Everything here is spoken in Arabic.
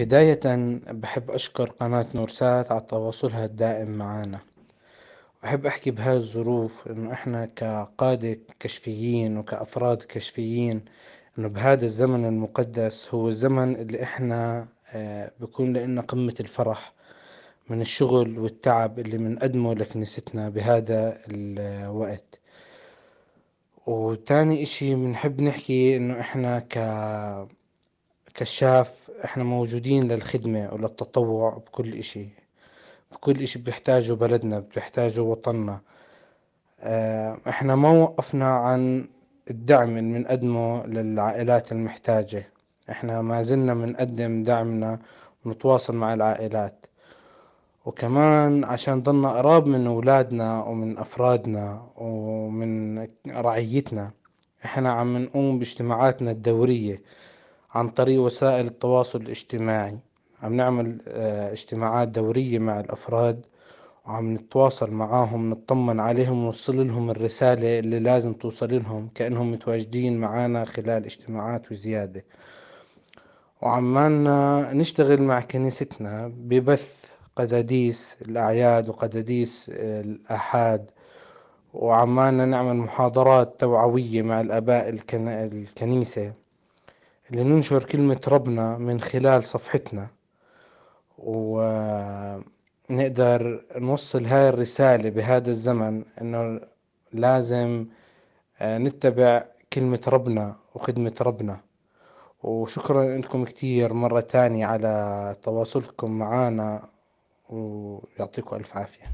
بداية بحب أشكر قناة نورسات على تواصلها الدائم معنا بحب أحكي بهاي الظروف إنه إحنا كقادة كشفيين وكأفراد كشفيين إنه بهذا الزمن المقدس هو الزمن اللي إحنا آه، بكون لنا قمة الفرح من الشغل والتعب اللي بنقدمه لكنيستنا بهذا الوقت وتاني إشي بنحب نحكي إنه إحنا ك كشاف احنا موجودين للخدمة وللتطوع بكل اشي بكل اشي بيحتاجه بلدنا بيحتاجه وطننا آه، احنا ما وقفنا عن الدعم اللي بنقدمه للعائلات المحتاجة احنا ما زلنا بنقدم دعمنا ونتواصل مع العائلات وكمان عشان ضلنا قراب من أولادنا ومن أفرادنا ومن رعيتنا احنا عم نقوم باجتماعاتنا الدورية عن طريق وسائل التواصل الاجتماعي عم نعمل آه، اجتماعات دورية مع الأفراد وعم نتواصل معاهم نطمن عليهم ونوصل لهم الرسالة اللي لازم توصل لهم كأنهم متواجدين معانا خلال اجتماعات وزيادة وعمالنا نشتغل مع كنيستنا ببث قداديس الأعياد وقداديس آه، الأحاد وعمالنا نعمل محاضرات توعوية مع الآباء الكنيسة لننشر كلمة ربنا من خلال صفحتنا ونقدر نوصل هاي الرسالة بهذا الزمن إنه لازم آه، نتبع كلمة ربنا وخدمة ربنا وشكرا لكم كتير مرة تانية على تواصلكم معنا ويعطيكم ألف عافية